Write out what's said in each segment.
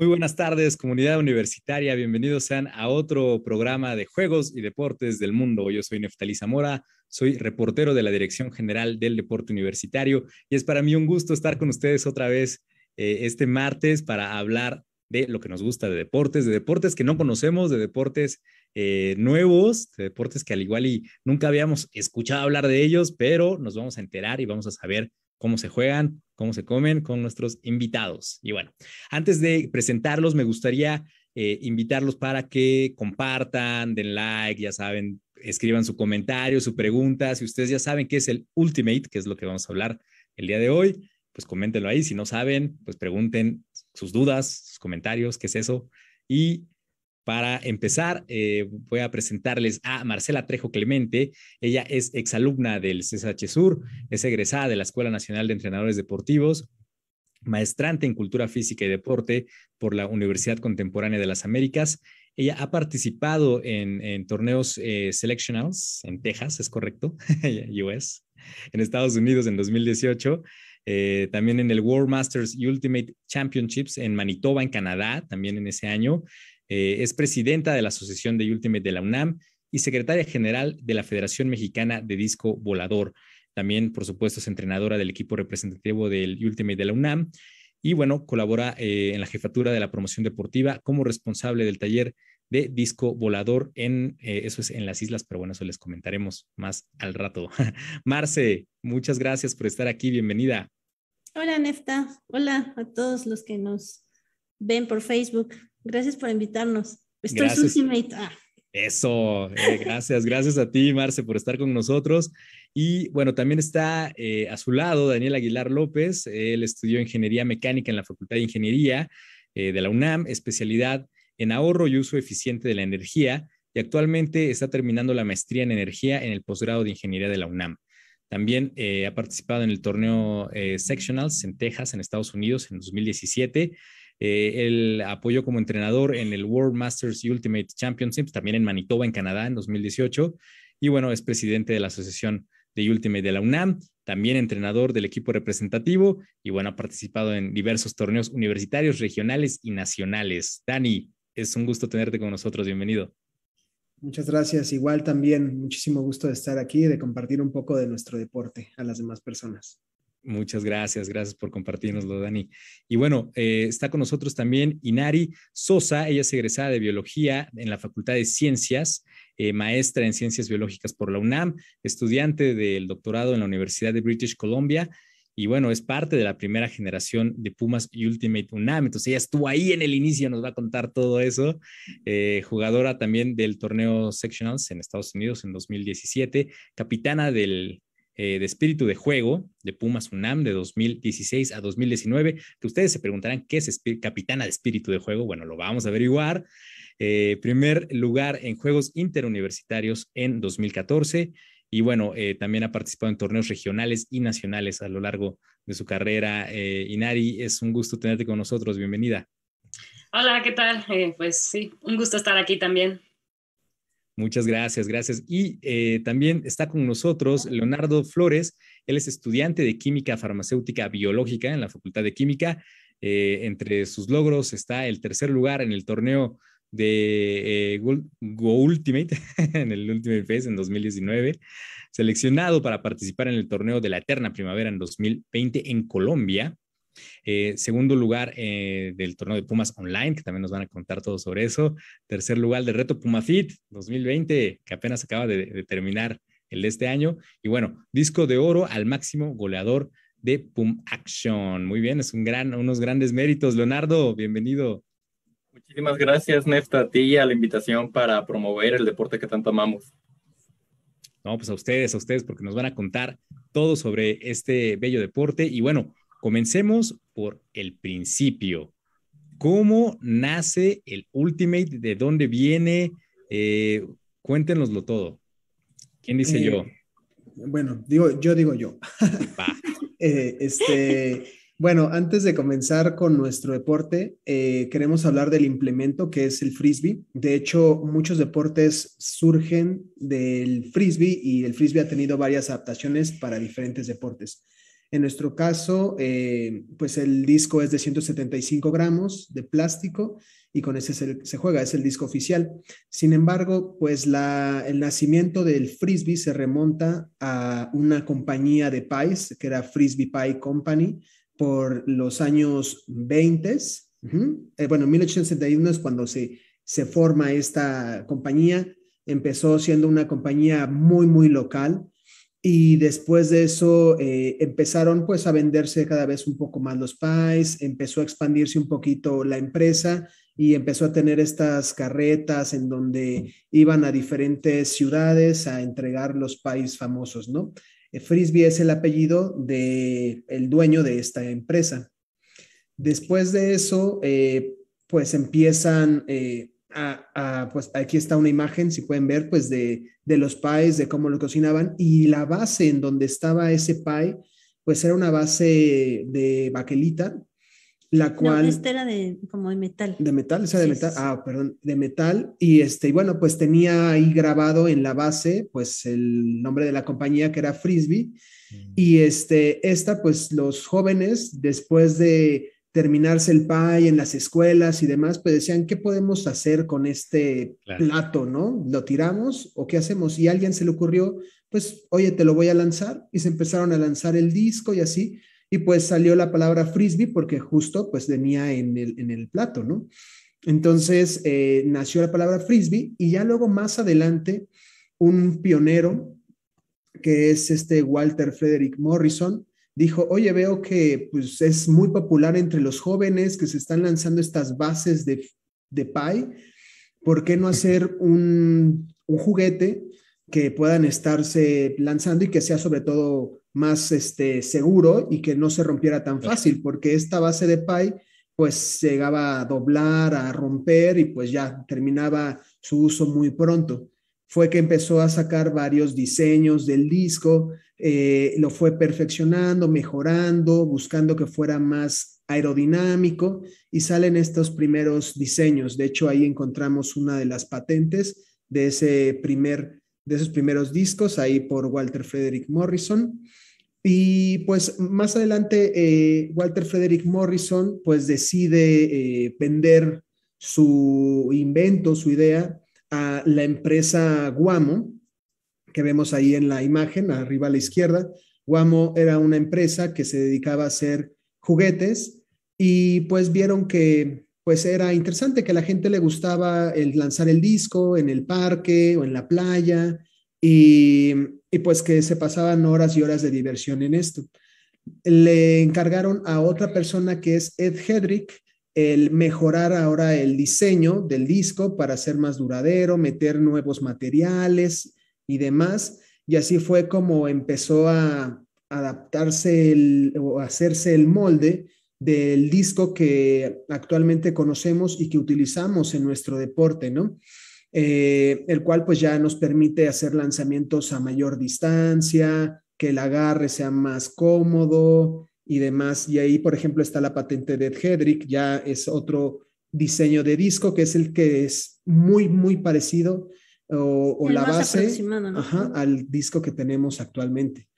Muy buenas tardes, comunidad universitaria. Bienvenidos sean a otro programa de juegos y deportes del mundo. Yo soy Neftalí Zamora, soy reportero de la Dirección General del Deporte Universitario y es para mí un gusto estar con ustedes otra vez eh, este martes para hablar de lo que nos gusta de deportes, de deportes que no conocemos, de deportes eh, nuevos, de deportes que al igual y nunca habíamos escuchado hablar de ellos, pero nos vamos a enterar y vamos a saber cómo se juegan, cómo se comen con nuestros invitados. Y bueno, antes de presentarlos, me gustaría eh, invitarlos para que compartan, den like, ya saben, escriban su comentario, su pregunta. Si ustedes ya saben qué es el Ultimate, que es lo que vamos a hablar el día de hoy, pues coméntenlo ahí. Si no saben, pues pregunten sus dudas, sus comentarios, qué es eso. Y para empezar, eh, voy a presentarles a Marcela Trejo Clemente. Ella es exalumna del CSH Sur, es egresada de la Escuela Nacional de Entrenadores Deportivos, maestrante en Cultura Física y Deporte por la Universidad Contemporánea de las Américas. Ella ha participado en, torneos eh, selectionals en Texas, es correcto, US, en Estados Unidos en 2018. Eh, también en el World Masters Ultimate Championships en Manitoba, en Canadá, también en ese año. Eh, es presidenta de la Asociación de Ultimate de la UNAM y secretaria general de la Federación Mexicana de Disco Volador. También, por supuesto, es entrenadora del equipo representativo del Ultimate de la UNAM. Y bueno, colabora eh, en la jefatura de la promoción deportiva como responsable del taller de disco volador en, eh, eso es en las islas, pero bueno, eso les comentaremos más al rato. Marce, muchas gracias por estar aquí, bienvenida. Hola Nefta, hola a todos los que nos ven por Facebook. Gracias por invitarnos. Estoy súper Ah. Eso, eh, gracias, gracias a ti, Marce, por estar con nosotros. Y bueno, también está eh, a su lado Daniel Aguilar López. Él estudió Ingeniería Mecánica en la Facultad de Ingeniería eh, de la UNAM, especialidad en ahorro y uso eficiente de la energía, y actualmente está terminando la maestría en energía en el posgrado de Ingeniería de la UNAM. También ha participado en el torneo Sectionals en Texas, en Estados Unidos, en 2017 el eh, apoyo como entrenador en el World Masters Ultimate Championships, también en Manitoba, en Canadá, en 2018. Y bueno, es presidente de la Asociación de Ultimate de la UNAM, también entrenador del equipo representativo y bueno, ha participado en diversos torneos universitarios, regionales y nacionales. Dani, es un gusto tenerte con nosotros, bienvenido. Muchas gracias, igual también, muchísimo gusto de estar aquí y de compartir un poco de nuestro deporte a las demás personas. Muchas gracias, gracias por compartirnoslo, Dani. Y bueno, eh, está con nosotros también Inari Sosa, ella es egresada de Biología en la Facultad de Ciencias, eh, maestra en Ciencias Biológicas por la UNAM, estudiante del doctorado en la Universidad de British Columbia. Y bueno, es parte de la primera generación de Pumas y Ultimate UNAM. Entonces ella estuvo ahí en el inicio, nos va a contar todo eso. Eh, jugadora también del torneo Sectionals en Estados Unidos en 2017, capitana del eh, de espíritu de juego de Pumas UNAM de 2016 a 2019, que ustedes se preguntarán qué es capitana de espíritu de juego. Bueno, lo vamos a averiguar. Eh, primer lugar en Juegos Interuniversitarios en 2014 y bueno, eh, también ha participado en torneos regionales y nacionales a lo largo de su carrera. Inari, es un gusto tenerte con nosotros, bienvenida. Hola, ¿qué tal? pues sí, un gusto estar aquí también. Muchas gracias, gracias. Y eh, también está con nosotros Leonardo Flores. Él es estudiante de Química Farmacéutica Biológica en la Facultad de Química. Eh, entre sus logros está el tercer lugar en el torneo de eh, Go, Ultimate, en el Ultimate Fest en 2019, seleccionado para participar en el torneo de la Eterna Primavera en 2020 en Colombia. Eh, segundo lugar eh, del torneo de Pumas Online, que también nos van a contar todo sobre eso. Tercer lugar del reto Fit 2020, que apenas acaba de, terminar el de este año. Y bueno, disco de oro al máximo goleador de Pum Action. Muy bien, es un gran, unos grandes méritos. Leonardo, bienvenido. Muchísimas gracias, Nefta, a ti y a la invitación para promover el deporte que tanto amamos. No, pues a ustedes, a ustedes, porque nos van a contar todo sobre este bello deporte. Y bueno, Comencemos por el principio. ¿Cómo nace el Ultimate? ¿De dónde viene? Eh, cuéntenoslo todo. ¿Quién dice eh, yo? Bueno, digo, yo digo yo. Eh, este, bueno, antes de comenzar con nuestro deporte, queremos hablar del implemento que es el frisbee. De hecho, muchos deportes surgen del frisbee y el frisbee ha tenido varias adaptaciones para diferentes deportes. En nuestro caso, eh, pues el disco es de 175 gramos de plástico y con ese se, juega, es el disco oficial. Sin embargo, pues la, el nacimiento del frisbee se remonta a una compañía de pies, que era Frisbee Pie Company, por los años 20. s eh, bueno, 1861 es cuando se, se forma esta compañía. Empezó siendo una compañía muy, muy local y después de eso eh, empezaron pues a venderse cada vez un poco más los pies, empezó a expandirse un poquito la empresa y empezó a tener estas carretas en donde iban a diferentes ciudades a entregar los pies famosos, ¿no? Eh, Frisbee es el apellido del el dueño de esta empresa. Después de eso, eh, pues empiezan Ah, pues aquí está una imagen, si pueden ver, pues de, los pies, de cómo lo cocinaban y la base en donde estaba ese pie, pues era una base de baquelita, la cual... No, esta era de, como de metal. De metal, o sea, de metal, ah, perdón, de metal y este, y bueno, pues tenía ahí grabado en la base, pues el nombre de la compañía que era Frisbee mm. y este, esta, pues los jóvenes después de terminarse el pay en las escuelas y demás, pues decían, ¿qué podemos hacer con este plato, no? ¿Lo tiramos o qué hacemos? Y a alguien se le ocurrió, pues, oye, te lo voy a lanzar. Y se empezaron a lanzar el disco y así. Y pues salió la palabra frisbee porque justo pues venía en el, plato, ¿no? Entonces eh, nació la palabra frisbee y ya luego más adelante un pionero que es este Walter Frederick Morrison, dijo, oye, veo que pues, es muy popular entre los jóvenes que se están lanzando estas bases de, de PI, ¿por qué no hacer un, juguete que puedan estarse lanzando y que sea sobre todo más este, seguro y que no se rompiera tan fácil? Porque esta base de PI pues llegaba a doblar, a romper y pues ya terminaba su uso muy pronto fue que empezó a sacar varios diseños del disco, eh, lo fue perfeccionando, mejorando, buscando que fuera más aerodinámico y salen estos primeros diseños. De hecho, ahí encontramos una de las patentes de, ese primer, de esos primeros discos, ahí por Walter Frederick Morrison. Y pues más adelante, eh, Walter Frederick Morrison pues decide eh, vender su invento, su idea, a la empresa Guamo, que vemos ahí en la imagen, arriba a la izquierda. Guamo era una empresa que se dedicaba a hacer juguetes y pues vieron que pues era interesante que a la gente le gustaba el lanzar el disco en el parque o en la playa y, y pues que se pasaban horas y horas de diversión en esto. Le encargaron a otra persona que es Ed Hedrick, el mejorar ahora el diseño del disco para ser más duradero, meter nuevos materiales y demás. Y así fue como empezó a adaptarse o hacerse el molde del disco que actualmente conocemos y que utilizamos en nuestro deporte, ¿no? Eh, el cual pues ya nos permite hacer lanzamientos a mayor distancia, que el agarre sea más cómodo, y demás. Y ahí, por ejemplo, está la patente de Ed Hedrick, ya es otro diseño de disco que es el que es muy, muy parecido o, la base al disco que tenemos actualmente.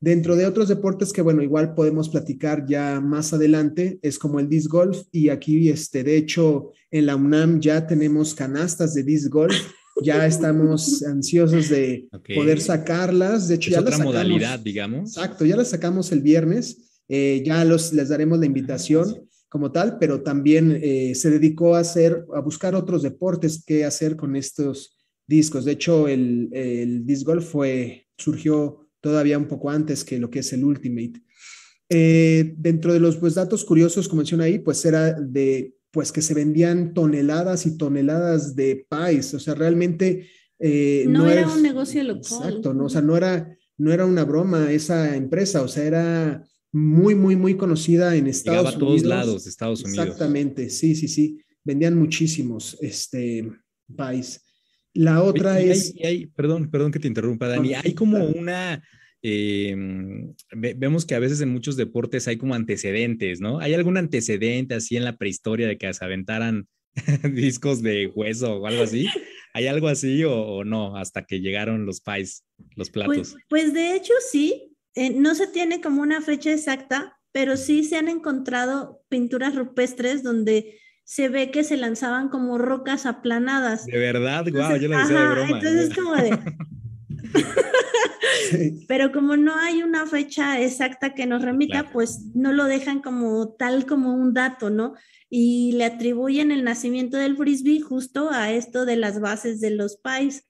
Dentro de otros deportes que, bueno, igual podemos platicar ya más adelante, es como el disc golf y aquí, este, de hecho, en la UNAM ya tenemos canastas de disc golf. ya estamos ansiosos de poder sacarlas. De hecho, es otra modalidad, digamos. Exacto, ya las sacamos el viernes eh, ya los, les daremos la invitación como tal, pero también eh, se dedicó a hacer, a buscar otros deportes que hacer con estos discos. De hecho, el, el disc golf fue, surgió todavía un poco antes que lo que es el Ultimate. Eh, dentro de los pues, datos curiosos, como mencioné ahí, pues era de pues que se vendían toneladas y toneladas de pies, o sea, realmente... no, era un negocio local. Exacto, ¿no? o sea, no era, no era una broma esa empresa, o sea, era muy, muy, muy conocida en Estados Llegaba Unidos. a todos lados, Estados Unidos. Exactamente, sí, sí, sí. Vendían muchísimos, este, país. La otra es... perdón, perdón que te interrumpa, Dani. Hay como una... Em, vemos que a veces en muchos deportes hay como antecedentes, ¿no? ¿Hay algún antecedente así en la prehistoria de que se aventaran discos de hueso o algo así? ¿Hay algo así o, no hasta que llegaron los pies, los pues, platos? pues, de hecho sí, eh, no se tiene como una fecha exacta, pero sí se han encontrado pinturas rupestres donde se ve que se lanzaban como rocas aplanadas. De verdad, guau, yo lo decía de broma. Entonces ¿eh? como Pero como no hay una fecha exacta que nos remita, pues no lo dejan como tal como un dato, ¿no? Y le atribuyen el nacimiento del frisbee justo a esto de las bases de los pais.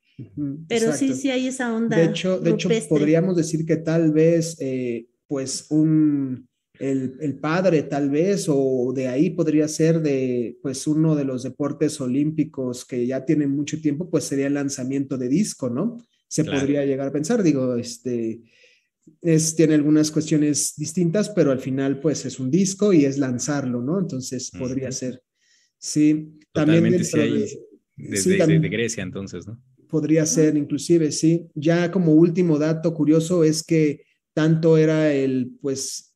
Pero sí, sí hay esa onda. De hecho, de hecho podríamos decir que tal vez, eh, pues, un, el, el, padre, tal vez, o de ahí podría ser de, pues, uno de los deportes olímpicos que ya tienen mucho tiempo, pues sería el lanzamiento de disco, ¿no? Se podría llegar a pensar, digo, este, es, tiene algunas cuestiones distintas, pero al final, pues, es un disco y es lanzarlo, ¿no? Entonces, podría ser. Sí, también de, sí, también, desde Grecia, entonces, ¿no? podría ser inclusive, sí. Ya como último dato curioso es que tanto era el, pues,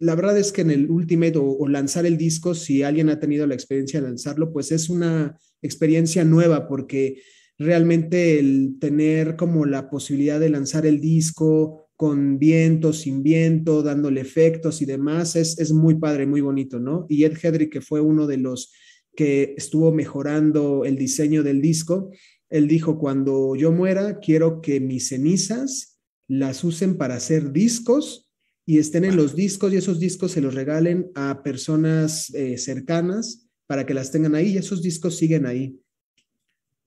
la verdad es que en el Ultimate o, lanzar el disco, si alguien ha tenido la experiencia de lanzarlo, pues es una experiencia nueva porque realmente el tener como la posibilidad de lanzar el disco con viento, sin viento, dándole efectos y demás, es, es muy padre, muy bonito, ¿no? Y Ed Hedrick, que fue uno de los que estuvo mejorando el diseño del disco, él dijo, cuando yo muera, quiero que mis cenizas las usen para hacer discos y estén en los discos y esos discos se los regalen a personas eh, cercanas para que las tengan ahí y esos discos siguen ahí.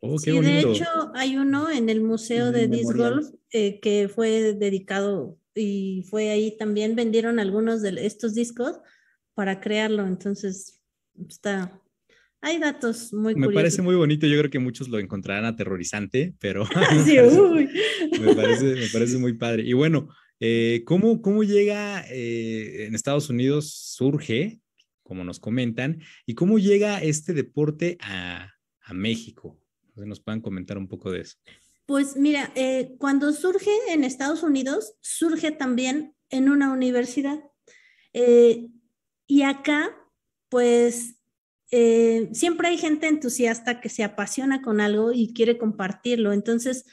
Oh, qué sí, de hecho hay uno en el Museo de Disc Golf eh, que fue dedicado y fue ahí también vendieron algunos de estos discos para crearlo, entonces está hay datos muy Me parece muy bonito, yo creo que muchos lo encontrarán aterrorizante, pero me, parece, muy padre. Y bueno, eh, ¿cómo, ¿cómo, llega eh, en Estados Unidos, surge, como nos comentan, y cómo llega este deporte a, a México? ¿Nos puedan comentar un poco de eso? Pues mira, eh, cuando surge en Estados Unidos, surge también en una universidad. y acá, pues eh, siempre hay gente entusiasta que se apasiona con algo y quiere compartirlo. Entonces,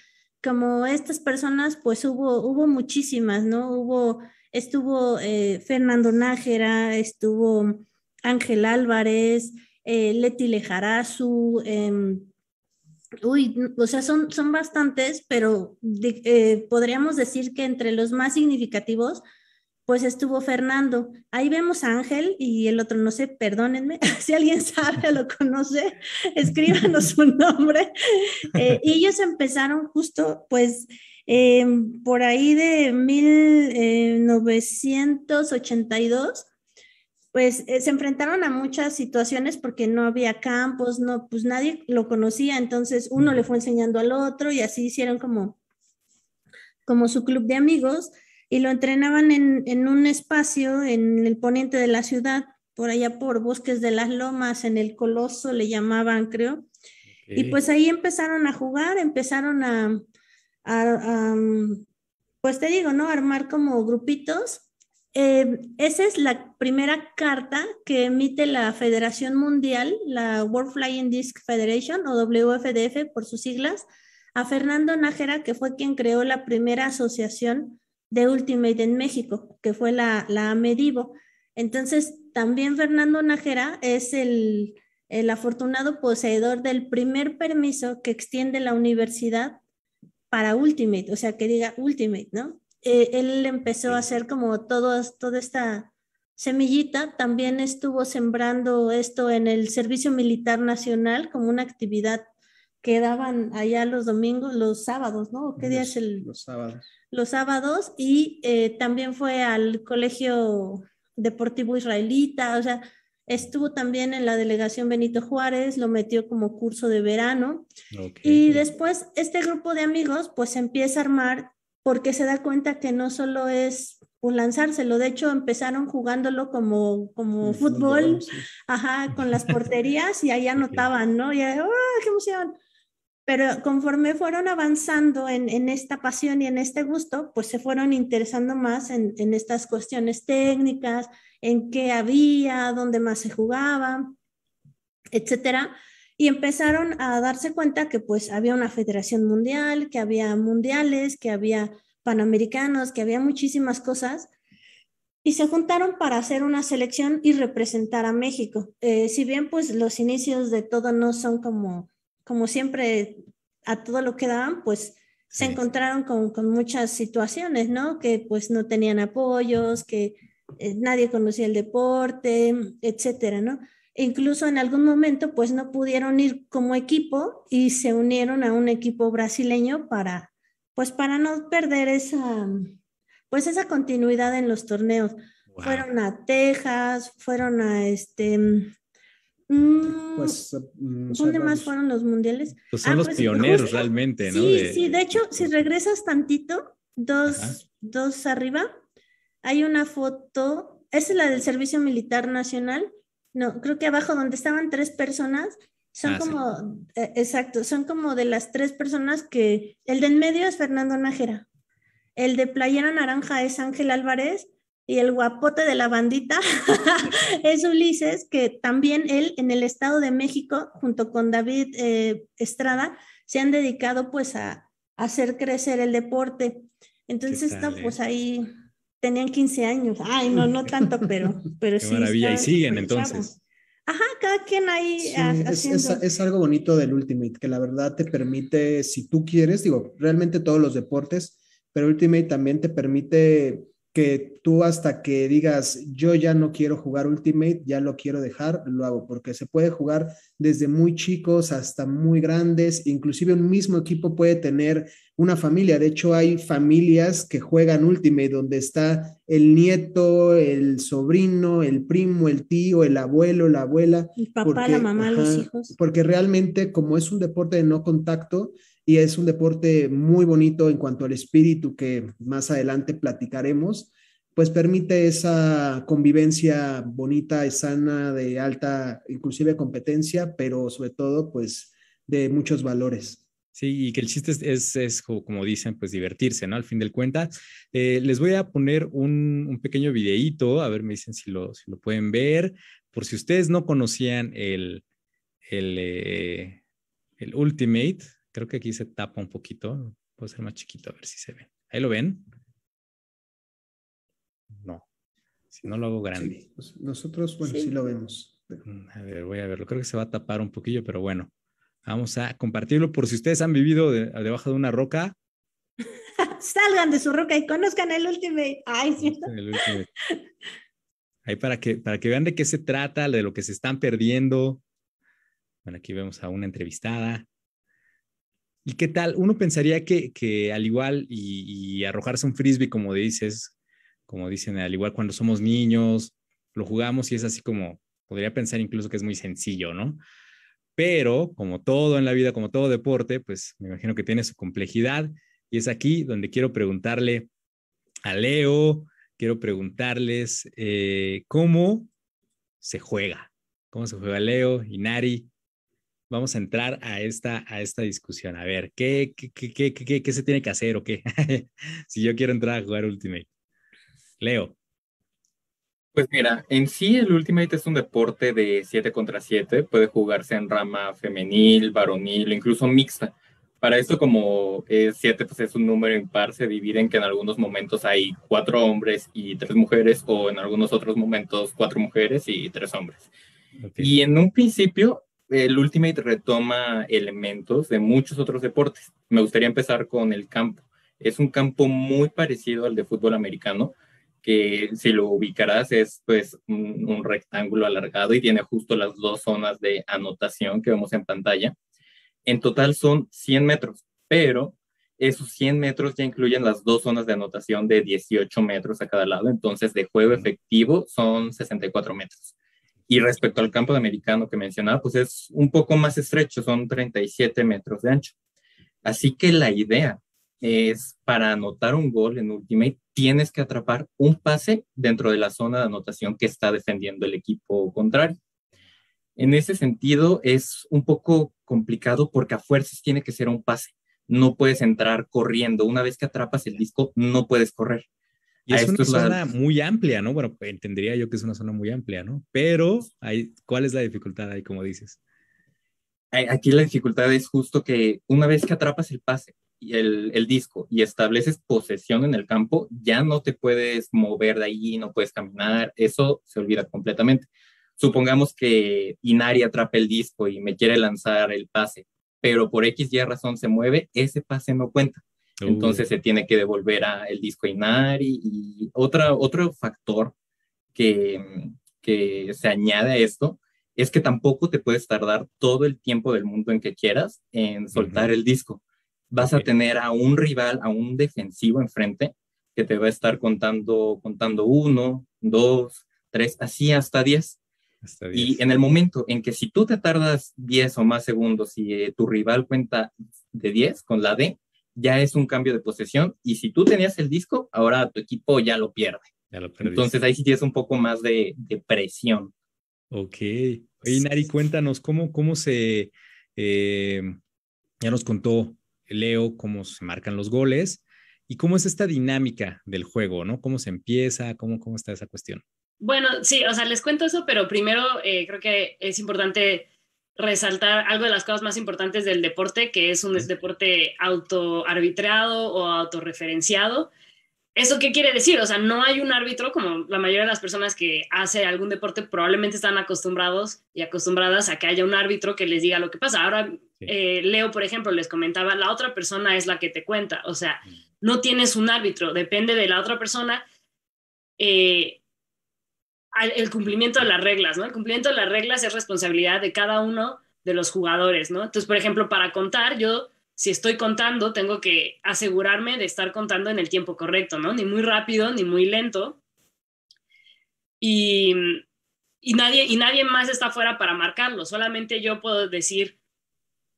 como estas personas, pues hubo, hubo muchísimas, ¿no? Hubo, estuvo eh, Fernando Nájera, estuvo Ángel Álvarez, eh, Leti Lejarazu, em, uy, o sea, son, son bastantes, pero podríamos decir que entre los más significativos, pues estuvo Fernando. Ahí vemos a Ángel y el otro, no sé, perdónenme, si alguien sabe lo conoce, escríbanos su nombre. Eh, y ellos empezaron justo, pues, em, por ahí de 1982 eh, pues eh, se enfrentaron a muchas situaciones porque no había campos, no, pues nadie lo conocía, entonces uno le fue enseñando al otro y así hicieron como, como su club de amigos y lo entrenaban en, un espacio en el poniente de la ciudad, por allá por Bosques de las Lomas, en el Coloso le llamaban, creo. Y pues ahí empezaron a jugar, empezaron a, mm, pues te digo, ¿no? Armar como grupitos. Eh, esa es la primera carta que emite la Federación Mundial, la World Flying Disc Federation o WFDF por sus siglas, a Fernando Nájera, que fue quien creó la primera asociación de Ultimate en México, que fue la, la Medivo. Entonces, también Fernando Najera es el, el afortunado poseedor del primer permiso que extiende la universidad para Ultimate, o sea, que diga Ultimate, ¿no? Eh, él empezó a hacer como todo, toda esta semillita, también estuvo sembrando esto en el Servicio Militar Nacional como una actividad quedaban allá los domingos, los sábados, ¿no? ¿Qué día es el...? Los sábados. Los sábados y eh, también fue al Colegio Deportivo Israelita, o sea, estuvo también en la delegación Benito Juárez, lo metió como curso de verano. Y después este grupo de amigos pues empieza a armar porque se da cuenta que no solo es lanzárselo, de hecho empezaron jugándolo como, como fútbol, ajá, con las porterías y ahí anotaban, ¿no? Y ¡ah, qué emoción! pero conforme fueron avanzando en, esta pasión y en este gusto, pues se fueron interesando más en, estas cuestiones técnicas, en qué había, dónde más se jugaba, etcétera. Y empezaron a darse cuenta que pues había una federación mundial, que había mundiales, que había panamericanos, que había muchísimas cosas y se juntaron para hacer una selección y representar a México. Eh, si bien pues los inicios de todo no son como como siempre, a todo lo que daban, pues se encontraron con, con, muchas situaciones, ¿no? Que pues no tenían apoyos, que eh, nadie conocía el deporte, etcétera, ¿no? E incluso en algún momento pues no pudieron ir como equipo y se unieron a un equipo brasileño para, pues para no perder esa, pues esa continuidad en los torneos. Fueron a Texas, fueron a este Mm, pues, eh, mm, ¿Dónde más fueron los mundiales? Pues ah, son los pues, pioneros realmente, ¿no? Sí, sí, de hecho, si regresas tantito, dos, arriba, hay una foto, esa es la del Servicio Militar Nacional, no, creo que abajo donde estaban tres personas, son ah, como, eh, exacto, son como de las tres personas que, el de en medio es Fernando Najera el de Playera Naranja es Ángel Álvarez y el guapote de la bandita es Ulises, que también él en el Estado de México, junto con David eh, Estrada, se han dedicado pues a, hacer crecer el deporte. Entonces, no, pues eh? ahí tenían 15 años. Ay, no, no tanto, pero, pero Qué sí. Maravilla, y siguen entonces. Ajá, cada quien ahí. Ah, es, es, algo bonito del Ultimate, que la verdad te permite, si tú quieres, digo, realmente todos los deportes, pero Ultimate también te permite que tú hasta que digas, yo ya no quiero jugar Ultimate, ya lo quiero dejar, lo hago, porque se puede jugar desde muy chicos hasta muy grandes, inclusive un mismo equipo puede tener una familia, de hecho hay familias que juegan Ultimate donde está el nieto, el sobrino, el primo, el tío, el abuelo, la abuela. El papá, la mamá, los hijos. Porque realmente como es un deporte de no contacto, y es un deporte muy bonito en cuanto al espíritu que más adelante platicaremos, pues permite esa convivencia bonita y sana de alta, inclusive competencia, pero sobre todo pues de muchos valores. Sí, y que el chiste es, es, como dicen, pues divertirse, ¿no? Al fin del cuenta. Eh, les voy a poner un, un, pequeño videíto, a ver, me dicen si lo, si lo pueden ver, por si ustedes no conocían el, el, eh, el Ultimate, Creo que aquí se tapa un poquito. Puede ser más chiquito a ver si se ve. ¿Ahí lo ven? No. Si no lo hago grande. Pues nosotros, bueno, sí. lo vemos. Mm, a ver, voy a verlo. Creo que se va a tapar un poquillo, pero bueno. Vamos a compartirlo por si ustedes han vivido debajo de una roca. Salgan de su roca y conozcan el último. Ay, Ahí para que, para que vean de qué se trata, de lo que se están perdiendo. Bueno, aquí vemos a una entrevistada. ¿Y qué tal? Uno pensaría que, al igual y, arrojarse un frisbee, como dices, como dicen, al igual cuando somos niños, lo jugamos y es así como, podría pensar incluso que es muy sencillo, ¿no? Pero como todo en la vida, como todo deporte, pues me imagino que tiene su complejidad y es aquí donde quiero preguntarle a Leo, quiero preguntarles eh, cómo se juega, cómo se juega Leo y Nari, vamos a entrar a esta, a esta discusión. A ver, ¿qué, qué, qué, qué, qué se tiene que hacer o qué? si yo quiero entrar a jugar Ultimate. Leo. Pues mira, en sí el Ultimate es un deporte de 7 contra 7, puede jugarse en rama femenil, varonil, incluso mixta. Para eso como 7 pues es un número impar, se dividen que en algunos momentos hay 4 hombres y 3 mujeres o en algunos otros momentos 4 mujeres y 3 hombres. Y en un principio el Ultimate retoma elementos de muchos otros deportes. Me gustaría empezar con el campo. Es un campo muy parecido al de fútbol americano, que si lo ubicarás es pues un, un rectángulo alargado y tiene justo las dos zonas de anotación que vemos en pantalla. En total son 100 metros, pero esos 100 metros ya incluyen las dos zonas de anotación de 18 metros a cada lado, entonces de juego efectivo son 64 metros. Y respecto al campo de americano que mencionaba, pues es un poco más estrecho, son 37 metros de ancho. Así que la idea es para anotar un gol en Ultimate, tienes que atrapar un pase dentro de la zona de anotación que está defendiendo el equipo contrario. En ese sentido, es un poco complicado porque a fuerzas tiene que ser un pase. No puedes entrar corriendo. Una vez que atrapas el disco, no puedes correr. Y es una zona muy amplia, ¿no? Bueno, entendería yo que es una zona muy amplia, ¿no? Pero, hay, ¿cuál es la dificultad ahí, como dices? Aquí la dificultad es justo que una vez que atrapas el pase, el, el disco y estableces posesión en el campo, ya no te puedes mover de ahí, no puedes caminar, eso se olvida completamente. Supongamos que Inari atrapa el disco y me quiere lanzar el pase, pero por X y razón se mueve, ese pase no cuenta entonces se tiene que devolver a el disco inar y, otra, otro factor que, se añade a esto es que tampoco te puedes tardar todo el tiempo del mundo en que quieras en soltar el disco. Vas a tener a un rival, a un defensivo enfrente que te va a estar contando, contando uno, dos, tres, así hasta diez. Y en el momento en que si tú te tardas diez o más segundos y eh, tu rival cuenta de diez con la D, ya es un cambio de posesión y si tú tenías el disco, ahora tu equipo ya lo pierde. Entonces ahí sí tienes un poco más de, presión. Ok. Oye, Nari, cuéntanos cómo, cómo se, eh, ya nos contó Leo cómo se marcan los goles y cómo es esta dinámica del juego, ¿no? ¿Cómo se empieza? ¿Cómo, cómo está esa cuestión? Bueno, sí, o sea, les cuento eso, pero primero eh, creo que es importante resaltar algo de las cosas más importantes del deporte, que es un deporte autoarbitrado o autorreferenciado. ¿Eso qué quiere decir? O sea, no hay un árbitro, como la mayoría de las personas que hace algún deporte probablemente están acostumbrados y acostumbradas a que haya un árbitro que les diga lo que pasa. Ahora, eh, Leo, por ejemplo, les comentaba, la otra persona es la que te cuenta. O sea, no tienes un árbitro, depende de la otra persona. Eh, el cumplimiento de las reglas, ¿no? El cumplimiento de las reglas es responsabilidad de cada uno de los jugadores, ¿no? Entonces, por ejemplo, para contar, yo si estoy contando, tengo que asegurarme de estar contando en el tiempo correcto, ¿no? Ni muy rápido, ni muy lento. Y, nadie, y nadie más está fuera para marcarlo, solamente yo puedo decir,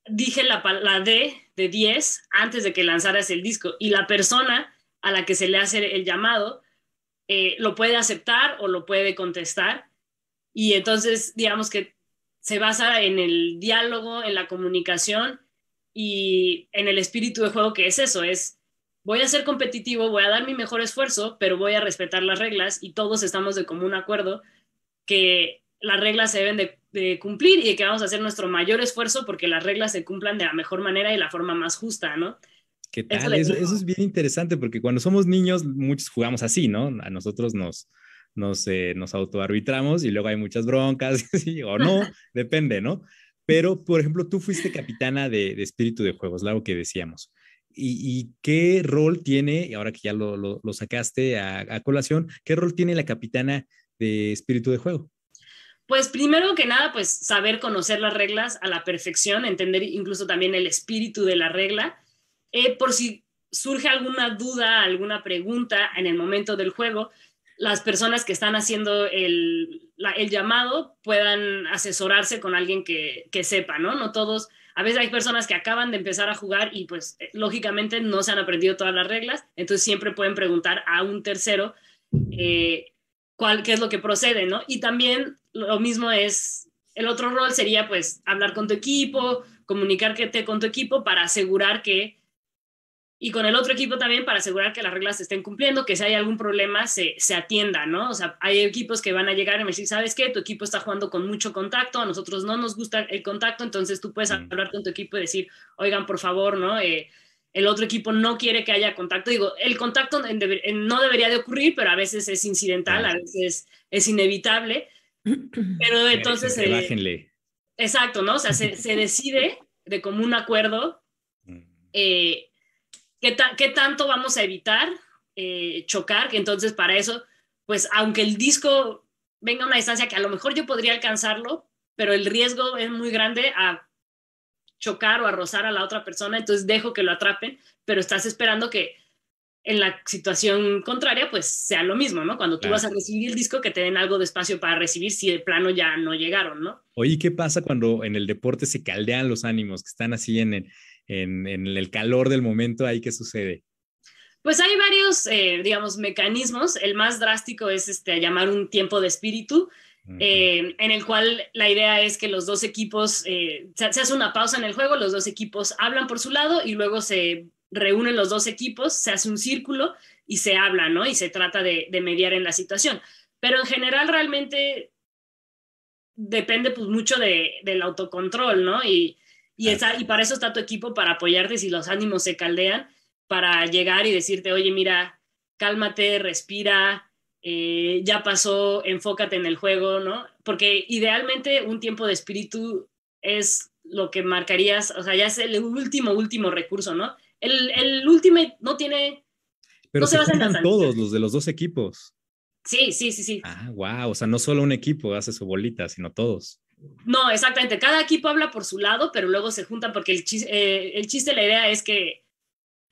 dije la, la D de 10 antes de que lanzaras el disco y la persona a la que se le hace el llamado eh, lo puede aceptar o lo puede contestar. Y entonces, digamos que se basa en el diálogo, en la comunicación y en el espíritu de juego que es eso, es voy a ser competitivo, voy a dar mi mejor esfuerzo, pero voy a respetar las reglas y todos estamos de común acuerdo que las reglas se deben de cumplir y que vamos a hacer nuestro mayor esfuerzo porque las reglas se cumplan de la mejor manera y la forma más justa, ¿no? ¿Qué tal? Eso, es bien interesante porque cuando somos niños muchos jugamos así, ¿no? A nosotros nos, nos, eh, autoarbitramos y luego hay muchas broncas o no, depende, ¿no? Pero, por ejemplo, tú fuiste capitana de, espíritu de juegos, algo que decíamos. Y, qué rol tiene, ahora que ya lo, sacaste a, a, colación, qué rol tiene la capitana de espíritu de juego? Pues primero que nada, pues saber conocer las reglas a la perfección, entender incluso también el espíritu de la regla eh, por si surge alguna duda, alguna pregunta en el momento del juego, las personas que están haciendo el, llamado puedan asesorarse con alguien que, sepa, ¿no? No todos, a veces hay personas que acaban de empezar a jugar y pues eh, lógicamente no se han aprendido todas las reglas, entonces siempre pueden preguntar a un tercero eh, cuál, qué es lo que procede, ¿no? Y también lo mismo es, el otro rol sería pues hablar con tu equipo, comunicarte con tu equipo para asegurar que y con el otro equipo también para asegurar que las reglas se estén cumpliendo, que si hay algún problema se, se atienda, ¿no? O sea, hay equipos que van a llegar y me dicen, ¿sabes qué? Tu equipo está jugando con mucho contacto, a nosotros no nos gusta el contacto, entonces tú puedes mm. hablar con tu equipo y decir, oigan, por favor, ¿no? Eh, el otro equipo no quiere que haya contacto. Digo, el contacto no debería de ocurrir, pero a veces es incidental, a veces es inevitable. Pero entonces... Eh, Exacto, ¿no? O sea, se, se decide de común acuerdo. Mm. Eh, ¿Qué, tanto vamos a evitar eh, chocar? Que entonces para eso, pues aunque el disco venga a una distancia que a lo mejor yo podría alcanzarlo, pero el riesgo es muy grande a chocar o a rozar a la otra persona, entonces dejo que lo atrapen, pero estás esperando que en la situación contraria, pues sea lo mismo, ¿no? Cuando tú vas a recibir el disco, que te den algo de espacio para recibir si el plano ya no llegaron, ¿no? Oye, ¿qué pasa cuando en el deporte se caldean los ánimos, que están así en, el, en, el calor del momento ahí que sucede? Pues hay varios, eh, digamos, mecanismos. El más drástico es este, llamar un tiempo de espíritu, eh, en el cual la idea es que los dos equipos, eh, se, hace una pausa en el juego, los dos equipos hablan por su lado y luego se reúnen los dos equipos, se hace un círculo y se habla, ¿no? Y se trata de, mediar en la situación. Pero en general realmente depende pues mucho del autocontrol, ¿no? Y, Ah. Y, para eso está tu equipo, para apoyarte si los ánimos se caldean, para llegar y decirte, oye, mira, cálmate, respira, eh, ya pasó, enfócate en el juego, ¿no? Porque idealmente un tiempo de espíritu es lo que marcarías, o sea, ya es el último, último recurso, ¿no? El, el ultimate no tiene... Pero no se, se todos los de los dos equipos. Sí, sí, sí, sí. Ah, wow, o sea, no solo un equipo hace su bolita, sino todos. No, exactamente. Cada equipo habla por su lado, pero luego se juntan porque el chiste, eh, el chiste la idea es que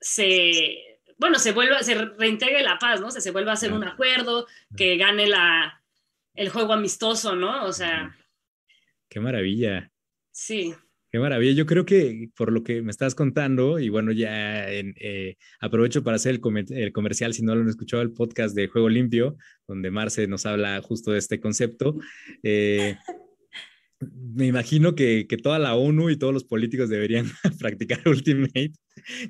se, bueno, se vuelva, se reintegre la paz, ¿no? se vuelva a hacer un acuerdo, que gane la, el juego amistoso, ¿no? O sea. Qué maravilla. Sí. Qué maravilla. Yo creo que por lo que me estás contando, y bueno, ya eh, aprovecho para hacer el, comercial, si no lo han escuchado, el podcast de Juego Limpio, donde Marce nos habla justo de este concepto. Eh, me imagino que, que, toda la ONU y todos los políticos deberían practicar Ultimate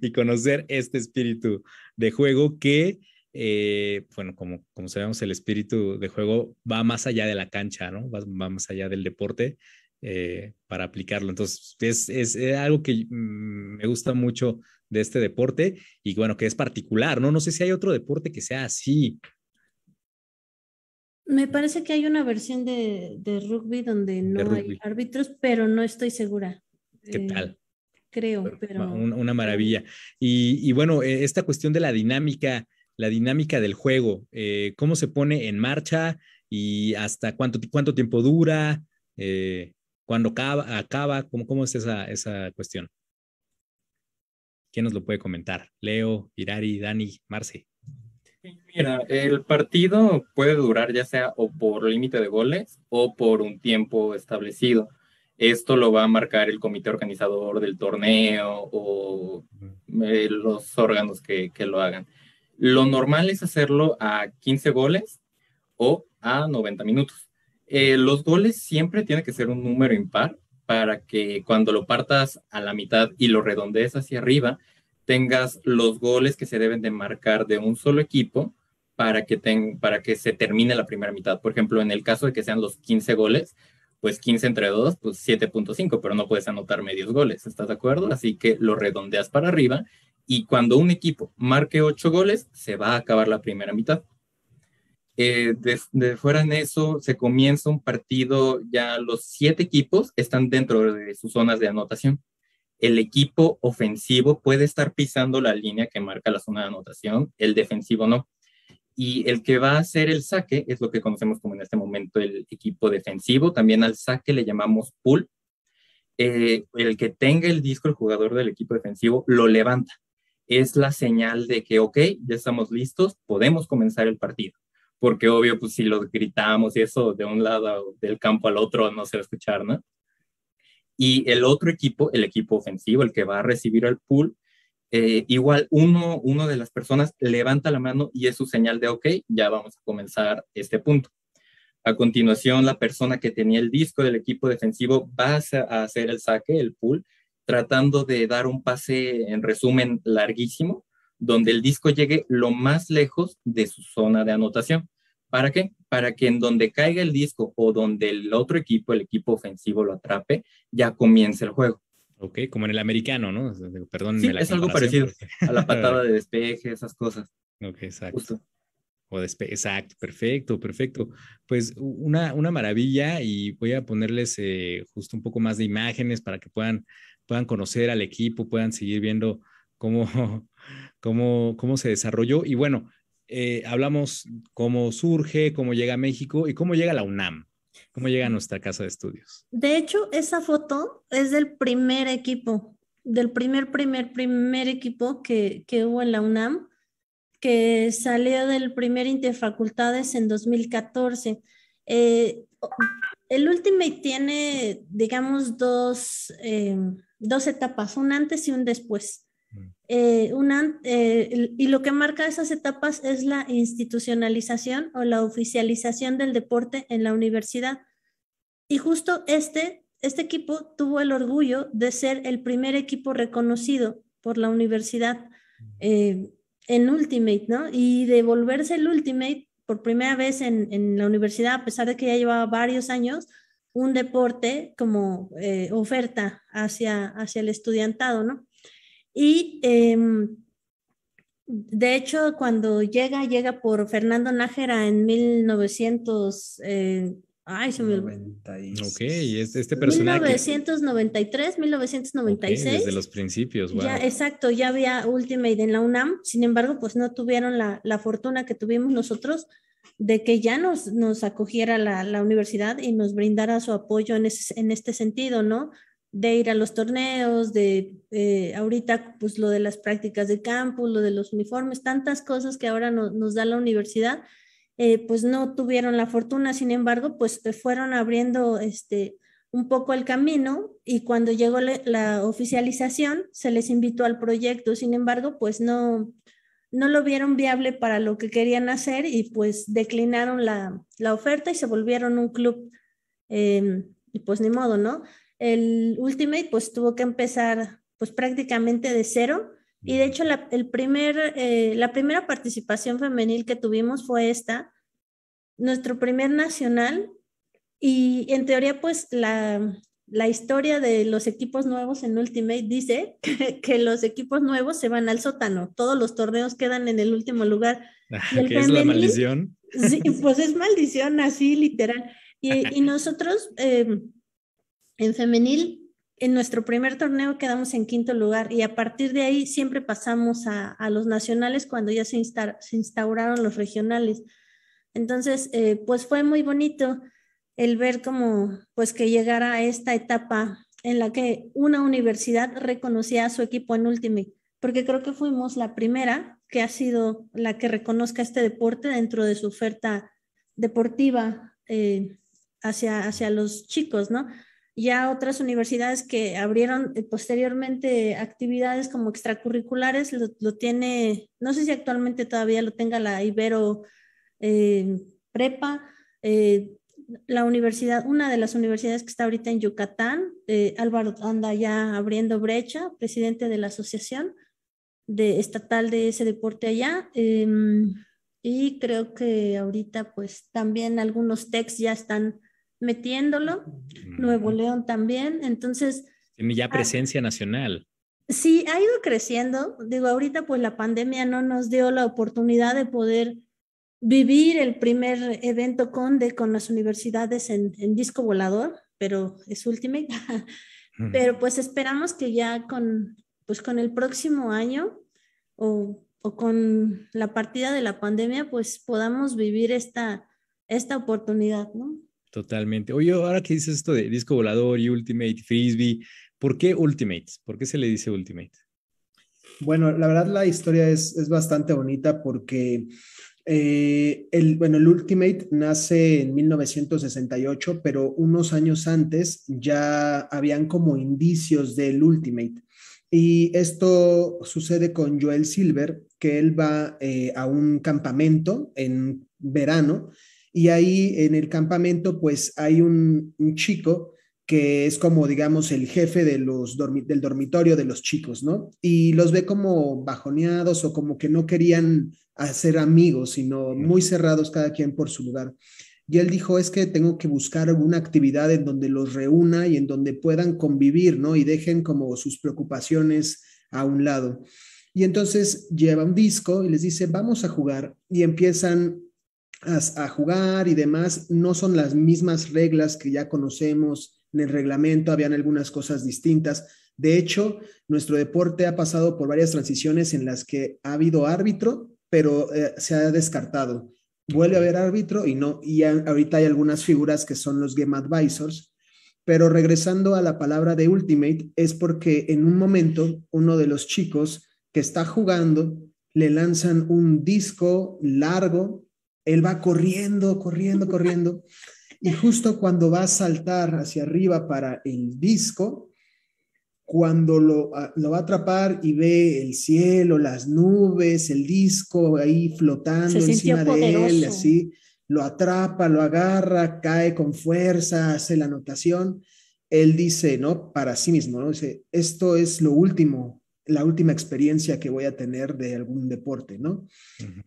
y conocer este espíritu de juego que, eh, bueno, como, como sabemos, el espíritu de juego va más allá de la cancha, ¿no? Va, más allá del deporte eh, para aplicarlo. Entonces, es, es, algo que mm, me gusta mucho de este deporte y, bueno, que es particular, ¿no? No sé si hay otro deporte que sea así, me parece que hay una versión de, rugby donde no hay árbitros, pero no estoy segura. ¿Qué eh, tal? Creo, pero... Una, maravilla. Y, bueno, eh, esta cuestión de la dinámica, la dinámica del juego, eh, cómo se pone en marcha y hasta cuánto, cuánto tiempo dura, cuándo acaba, ¿cómo, cómo es esa, esa cuestión. ¿Quién nos lo puede comentar? Leo, Irari, Dani, Marce. Mira, el partido puede durar ya sea o por límite de goles o por un tiempo establecido. Esto lo va a marcar el comité organizador del torneo o eh, los órganos que, lo hagan. Lo normal es hacerlo a 15 goles o a 90 minutos. Eh, los goles siempre tienen que ser un número impar para que cuando lo partas a la mitad y lo redondees hacia arriba, tengas los goles que se deben de marcar de un solo equipo para que, para que se termine la primera mitad. Por ejemplo, en el caso de que sean los 15 goles, pues 15 entre 2, pues 7.5, pero no puedes anotar medios goles, ¿estás de acuerdo? Así que lo redondeas para arriba y cuando un equipo marque 8 goles, se va a acabar la primera mitad. desde eh, de, fuera en eso, se comienza un partido, ya los 7 equipos están dentro de sus zonas de anotación el equipo ofensivo puede estar pisando la línea que marca la zona de anotación, el defensivo no. Y el que va a hacer el saque es lo que conocemos como en este momento el equipo defensivo. También al saque le llamamos pull. Eh, el que tenga el disco, el jugador del equipo defensivo, lo levanta. Es la señal de que, ok, ya estamos listos, podemos comenzar el partido. Porque obvio, pues si los gritamos y eso de un lado del campo al otro no se va a escuchar, ¿no? Y el otro equipo, el equipo ofensivo, el que va a recibir el pool, eh, igual uno, de las personas levanta la mano y es su señal de ok, ya vamos a comenzar este punto. A continuación, la persona que tenía el disco del equipo defensivo va a hacer el saque, el pool, tratando de dar un pase, en resumen, larguísimo, donde el disco llegue lo más lejos de su zona de anotación. ¿Para qué? Para que en donde caiga el disco o donde el otro equipo, el equipo ofensivo, lo atrape, ya comience el juego. Ok, como en el americano, ¿no? Perdón. Sí, es algo parecido a la patada de despeje, esas cosas. Ok, exacto. Exacto, perfecto, perfecto. Pues una, una maravilla y voy a ponerles eh, justo un poco más de imágenes para que puedan, puedan conocer al equipo, puedan seguir viendo cómo, cómo, cómo se desarrolló. Y bueno, eh, hablamos cómo surge, cómo llega a México y cómo llega a la UNAM, cómo llega a nuestra casa de estudios. De hecho, esa foto es del primer equipo, del primer, primer, primer equipo que, que hubo en la UNAM, que salió del primer Interfacultades en 2014. Eh, el último tiene, digamos, dos, eh, dos etapas, un antes y un después. Eh, eh, y lo que marca esas etapas es la institucionalización o la oficialización del deporte en la universidad. Y justo este, este equipo tuvo el orgullo de ser el primer equipo reconocido por la universidad eh, en Ultimate, ¿no? Y de volverse el Ultimate por primera vez en, la universidad, a pesar de que ya llevaba varios años, un deporte como oferta hacia, hacia el estudiantado, ¿no? Y em, de hecho, cuando llega, llega por Fernando Nájera en 1900. Eh, ay, se me Ok, este personaje. 1993, 1996. desde los principios, Ya, exacto, ya había Ultimate en la UNAM, sin embargo, pues no tuvieron la, la fortuna que tuvimos nosotros de que ya nos, nos acogiera la, universidad y nos brindara su apoyo en, en este sentido, ¿no? de ir a los torneos, de eh, ahorita pues lo de las prácticas de campo, lo de los uniformes, tantas cosas que ahora nos da la universidad, eh, pues no tuvieron la fortuna, sin embargo, pues fueron abriendo este un poco el camino y cuando llegó la oficialización se les invitó al proyecto, sin embargo, pues no, no lo vieron viable para lo que querían hacer y pues declinaron la, oferta y se volvieron un club. Em, y pues ni modo, ¿no? el Ultimate pues tuvo que empezar pues prácticamente de cero. Y de hecho la, el primer, eh, la primera participación femenil que tuvimos fue esta, nuestro primer nacional. Y en teoría pues la, historia de los equipos nuevos en Ultimate dice que, los equipos nuevos se van al sótano, todos los torneos quedan en el último lugar. ¿Qué es la maldición? Sí, pues es maldición así literal. Y, nosotros... Em, en femenil en nuestro primer torneo quedamos en quinto lugar y a partir de ahí siempre pasamos a, los nacionales cuando ya se, se, instauraron los regionales. Entonces, eh, pues fue muy bonito el ver cómo, pues que llegara a esta etapa en la que una universidad reconocía a su equipo en Ultimate, porque creo que fuimos la primera que ha sido la que reconozca este deporte dentro de su oferta deportiva eh, hacia, hacia los chicos, ¿no? ya otras universidades que abrieron eh, posteriormente actividades como extracurriculares, lo, tiene, no sé si actualmente todavía lo tenga la Ibero eh, Prepa, eh, la universidad, una de las universidades que está ahorita en Yucatán, Álvaro anda ya abriendo brecha, presidente de la asociación de, estatal de ese deporte allá. Em, y creo que ahorita pues también algunos techs ya están metiéndolo, Nuevo León también, entonces... ya ah, presencia nacional. Sí, ha ido creciendo. Digo, ahorita pues la pandemia no nos dio la oportunidad de poder vivir el primer evento Conde con las universidades en, en disco volador, pero es Ultimate. pero pues esperamos que ya con, pues, con el próximo año o, o con la partida de la pandemia, pues podamos vivir esta, esta oportunidad, ¿no? Totalmente. Oye, ahora que dices esto de disco volador y Ultimate, Frisbee, ¿por qué Ultimate? ¿Por qué se le dice Ultimate? Bueno, la verdad la historia es, bastante bonita porque eh, el, bueno, el Ultimate nace en 1968, pero unos años antes ya habían como indicios del Ultimate. Y esto sucede con Joel Silver, que él va eh, a un campamento en verano y ahí en el campamento, pues hay un, chico que es como, digamos, el jefe de los del dormitorio de los chicos, ¿no? Y los ve como bajoneados o como que no querían hacer amigos, sino muy cerrados cada quien por su lugar. Y él dijo, es que tengo que buscar alguna actividad en donde los reúna y en donde puedan convivir, ¿no? Y dejen como sus preocupaciones a un lado. Y entonces lleva un disco y les dice, vamos a jugar. Y empiezan a, jugar y demás, no son las mismas reglas que ya conocemos en el reglamento, habían algunas cosas distintas. De hecho, nuestro deporte ha pasado por varias transiciones en las que ha habido árbitro, pero eh, se ha descartado. Vuelve a haber árbitro y no, y ahorita hay algunas figuras que son los game advisors. Pero regresando a la palabra de Ultimate, es porque en un momento uno de los chicos que está jugando le lanzan un disco largo él va corriendo, corriendo, corriendo. Y justo cuando va a saltar hacia arriba para el disco, cuando lo, lo, va a atrapar y ve el cielo, las nubes, el disco ahí flotando encima de él, así, lo atrapa, lo agarra, cae con fuerza, hace la anotación. Él dice, ¿no? Para sí mismo, ¿no? Dice, esto es lo último la última experiencia que voy a tener de algún deporte, ¿no?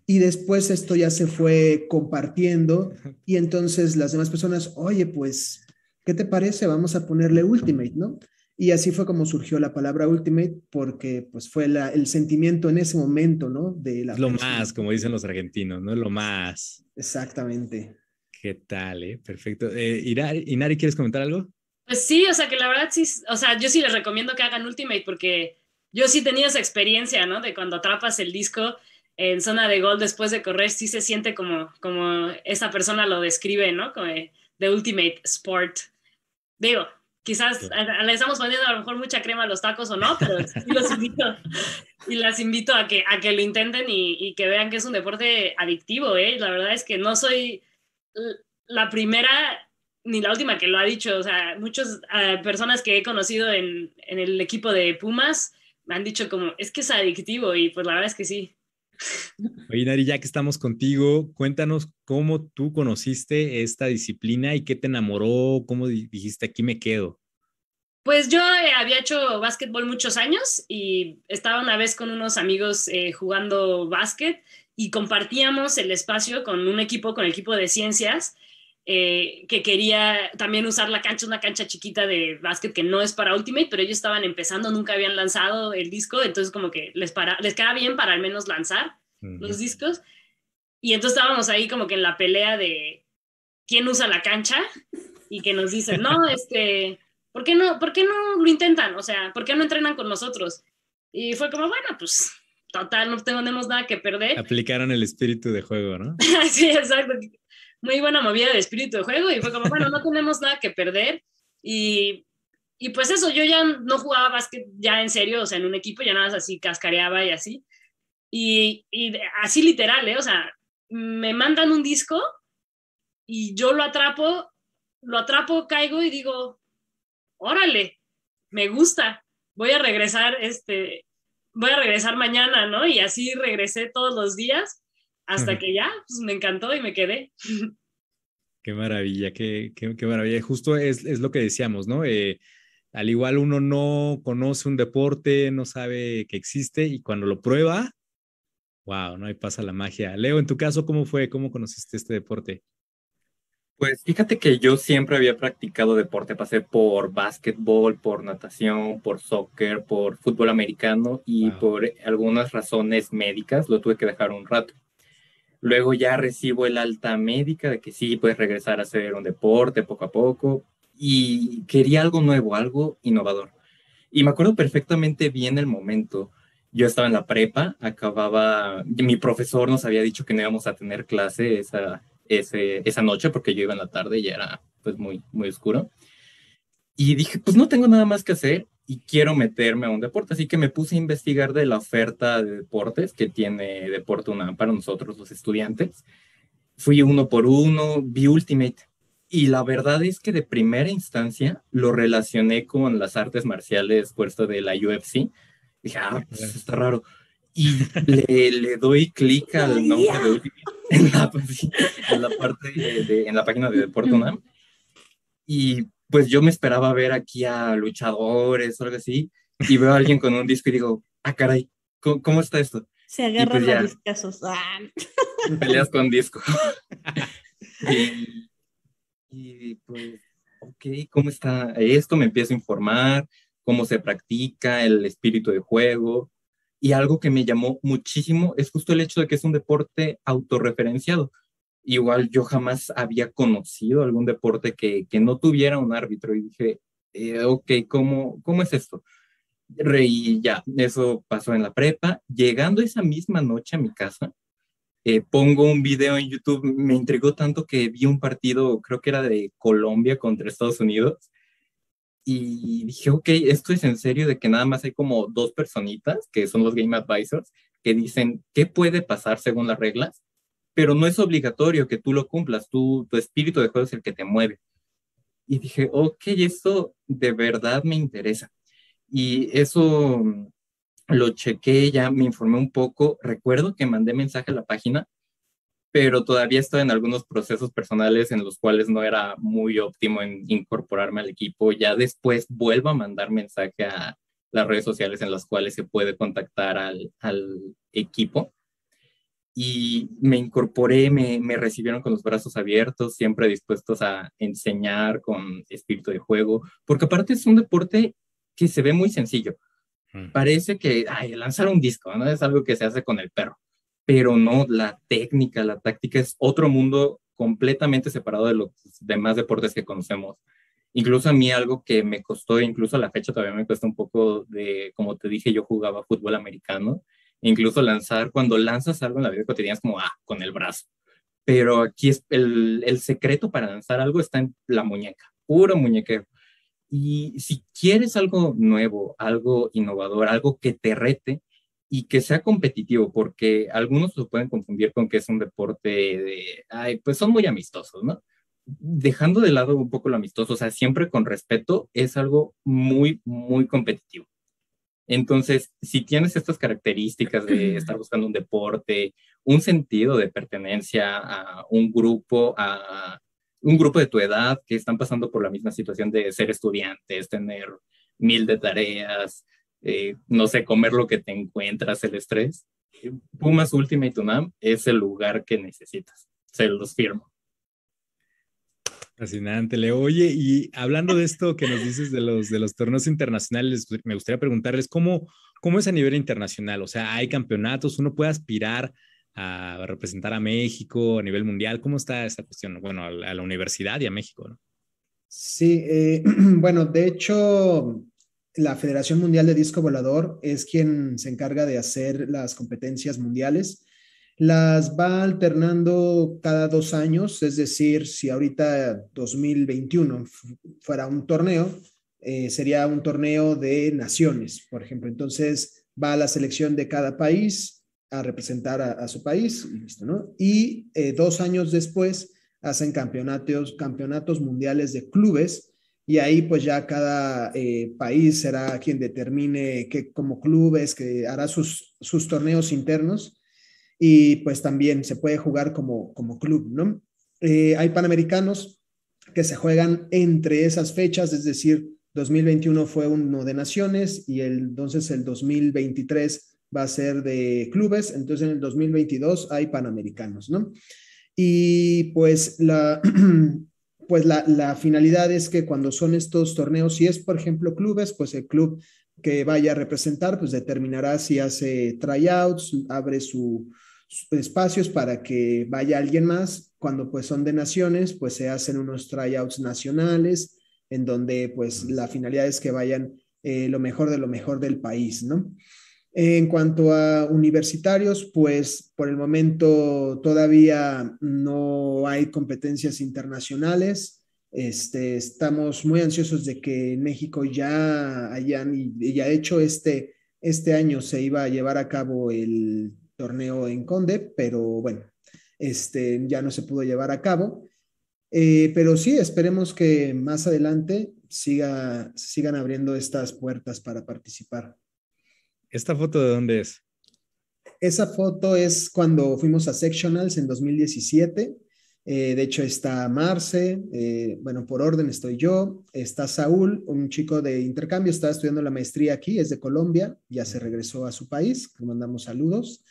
Y después esto ya se fue compartiendo y entonces las demás personas, oye, pues, ¿qué te parece? Vamos a ponerle Ultimate, ¿no? Y así fue como surgió la palabra Ultimate, porque pues fue el sentimiento en ese momento, ¿no? De lo más, como dicen los argentinos, ¿no? Lo más. Exactamente. ¿Qué tal, eh? Perfecto. Y eh, Inari, ¿quieres comentar algo? Pues sí, o sea que la verdad sí, o sea, yo sí les recomiendo que hagan Ultimate porque yo sí tenía esa experiencia, ¿no? De cuando atrapas el disco en zona de gol después de correr, sí se siente como, como esa persona lo describe, ¿no? Como de Ultimate Sport. Digo, quizás le estamos poniendo a lo mejor mucha crema a los tacos o no, pero sí los invito, y las invito a que, a que lo intenten y, que vean que es un deporte adictivo, ¿eh? La verdad es que no soy la primera ni la última que lo ha dicho, o sea, muchas eh, personas que he conocido en, en el equipo de Pumas me han dicho como, es que es adictivo y pues la verdad es que sí. Oye, Nari, ya que estamos contigo, cuéntanos cómo tú conociste esta disciplina y qué te enamoró, cómo dijiste, aquí me quedo. Pues yo eh, había hecho básquetbol muchos años y estaba una vez con unos amigos eh, jugando básquet y compartíamos el espacio con un equipo, con el equipo de ciencias, eh, que quería también usar la cancha, una cancha chiquita de básquet que no es para Ultimate, pero ellos estaban empezando, nunca habían lanzado el disco, entonces como que les, para, les queda bien para al menos lanzar los discos. Y entonces estábamos ahí como que en la pelea de quién usa la cancha y que nos dicen, no, este, ¿por qué no, ¿por qué no lo intentan? O sea, ¿por qué no entrenan con nosotros? Y fue como, bueno, pues total, no tenemos nada que perder. Aplicaron el espíritu de juego, ¿no? sí, exacto muy buena movida de espíritu de juego y fue como, bueno, no tenemos nada que perder. Y, y pues eso, yo ya no jugaba básquet ya en serio, o sea, en un equipo, ya nada más así cascareaba y así. Y, y así literal, ¿eh? O sea, me mandan un disco y yo lo atrapo, lo atrapo, caigo y digo, órale, me gusta, voy a regresar, este, voy a regresar mañana, ¿no? Y así regresé todos los días hasta que ya pues, me encantó y me quedé. Qué maravilla, qué, qué, maravilla. Justo es, lo que decíamos, ¿no? Eh, al igual uno no conoce un deporte, no sabe que existe y cuando lo prueba, wow, ¿no? Ahí pasa la magia. Leo, en tu caso, ¿cómo fue? ¿Cómo conociste este deporte? Pues fíjate que yo siempre había practicado deporte, pasé por básquetbol, por natación, por soccer, por fútbol americano y por algunas razones médicas lo tuve que dejar un rato. Luego ya recibo el alta médica de que sí, puedes regresar a hacer un deporte poco a poco. Y quería algo nuevo, algo innovador. Y me acuerdo perfectamente bien el momento. Yo estaba en la prepa, acababa, mi profesor nos había dicho que no íbamos a tener clase esa, esa noche porque yo iba en la tarde y era pues muy, muy oscuro. Y dije, pues no tengo nada más que hacer y quiero meterme a un deporte. Así que me puse a investigar de la oferta de deportes que tiene Deporte UNAM para nosotros los estudiantes. Fui uno por uno, vi Ultimate. Y la verdad es que de primera instancia lo relacioné con las artes marciales puesto de la UFC. Dije, ah, pues está raro. Y le, doy clic al nombre de Ultimate en la, parte en la página de Deporte UNAM. Y pues yo me esperaba ver aquí a luchadores o algo así, y veo a alguien con un disco y digo, ah, caray, ¿cómo, está esto? Se agarran pues a discazos. Ah. Peleas con disco. y, y, pues, ok, ¿cómo está esto? Me empiezo a informar, cómo se practica, el espíritu de juego. Y algo que me llamó muchísimo es justo el hecho de que es un deporte autorreferenciado igual yo jamás había conocido algún deporte que, que no tuviera un árbitro y dije, eh, ok, ¿cómo, ¿cómo es esto? Y ya, eso pasó en la prepa. Llegando esa misma noche a mi casa, eh, pongo un video en YouTube, me intrigó tanto que vi un partido, creo que era de Colombia contra Estados Unidos, y dije, ok, esto es en serio de que nada más hay como dos personitas, que son los Game Advisors, que dicen qué puede pasar según las reglas, pero no es obligatorio que tú lo cumplas, tu espíritu de juego es el que te mueve. Y dije, ok, esto de verdad me interesa. Y eso mm, lo chequé, ya me informé un poco, recuerdo que mandé mensaje a la página, pero todavía estoy en algunos procesos personales en los cuales no era muy óptimo en incorporarme al equipo. Ya después vuelvo a mandar mensaje a las redes sociales en las cuales se puede contactar al, al equipo y me incorporé, me, me, recibieron con los brazos abiertos, siempre dispuestos a enseñar con espíritu de juego, porque aparte es un deporte que se ve muy sencillo. Mm. Parece que lanzar un disco ¿no? es algo que se hace con el perro, pero no, la técnica, la táctica es otro mundo completamente separado de los demás deportes que conocemos. Incluso a mí algo que me costó, incluso a la fecha todavía me cuesta un poco de, como te dije, yo jugaba fútbol americano incluso lanzar, cuando lanzas algo en la vida cotidiana es como, ah, con el brazo. Pero aquí es el, el secreto para lanzar algo está en la muñeca, puro muñequero. Y si quieres algo nuevo, algo innovador, algo que te rete y que sea competitivo, porque algunos lo pueden confundir con que es un deporte de, ay, pues son muy amistosos, ¿no? Dejando de lado un poco lo amistoso, o sea, siempre con respeto, es algo muy, muy competitivo. Entonces, si tienes estas características de estar buscando un deporte, un sentido de pertenencia a un grupo, a un grupo de tu edad que están pasando por la misma situación de ser estudiantes, tener mil de tareas, eh, no sé, comer lo que te encuentras, el estrés, Pumas Ultimate UNAM es el lugar que necesitas. Se los firmo. Fascinante, le Oye, y hablando de esto que nos dices de los, de los torneos internacionales, pues, me gustaría preguntarles cómo, cómo es a nivel internacional. O sea, hay campeonatos, uno puede aspirar a representar a México a nivel mundial. ¿Cómo está esta cuestión? Bueno, a la, universidad y a México, ¿no? Sí, eh, bueno, de hecho, la Federación Mundial de Disco Volador es quien se encarga de hacer las competencias mundiales. Las va alternando cada dos años, es decir, si ahorita 2021 fuera un torneo, eh, sería un torneo de naciones, por ejemplo. Entonces va la selección de cada país a representar a, su país, y eh, dos años después hacen campeonatos, campeonatos mundiales de clubes, y ahí pues ya cada eh, país será quien determine que como clubes que hará sus, sus torneos internos y pues también se puede jugar como, como club, ¿no? Eh, hay panamericanos que se juegan entre esas fechas, es decir, 2021 fue uno de naciones y entonces el 2023 va a ser de clubes, entonces en el 2022 hay panamericanos, ¿no? Y pues la, pues la, la, finalidad es que cuando son estos torneos, si es por ejemplo clubes, pues el club que vaya a representar, pues determinará si hace tryouts, abre su, espacios para que vaya alguien más. Cuando pues son de naciones, pues se hacen unos tryouts nacionales en donde pues la finalidad es que vayan eh, lo mejor de lo mejor del país, ¿no? En cuanto a universitarios, pues por el momento todavía no hay competencias internacionales. Este, estamos muy ansiosos de que México ya hayan y ya hecho este, este año se iba a llevar a cabo el torneo en Conde, pero bueno, este, ya no se pudo llevar a cabo. Eh, pero sí, esperemos que más adelante siga, sigan abriendo estas puertas para participar. ¿Esta foto de dónde es? Esa foto es cuando fuimos a Sectionals en 2017. Eh, de hecho, está Marce, eh, bueno, por orden estoy yo, está Saúl, un chico de intercambio, está estudiando la maestría aquí, es de Colombia, ya se regresó a su país, le mandamos saludos.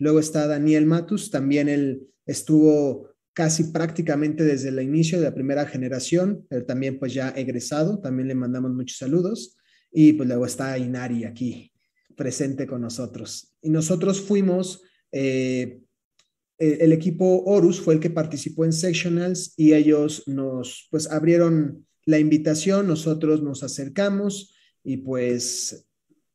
Luego está Daniel Matus, también él estuvo casi prácticamente desde el inicio de la primera generación, pero también pues ya egresado, también le mandamos muchos saludos. Y pues luego está Inari aquí presente con nosotros. Y nosotros fuimos, eh, eh, el equipo Horus fue el que participó en sectionals y ellos nos pues abrieron la invitación, nosotros nos acercamos y pues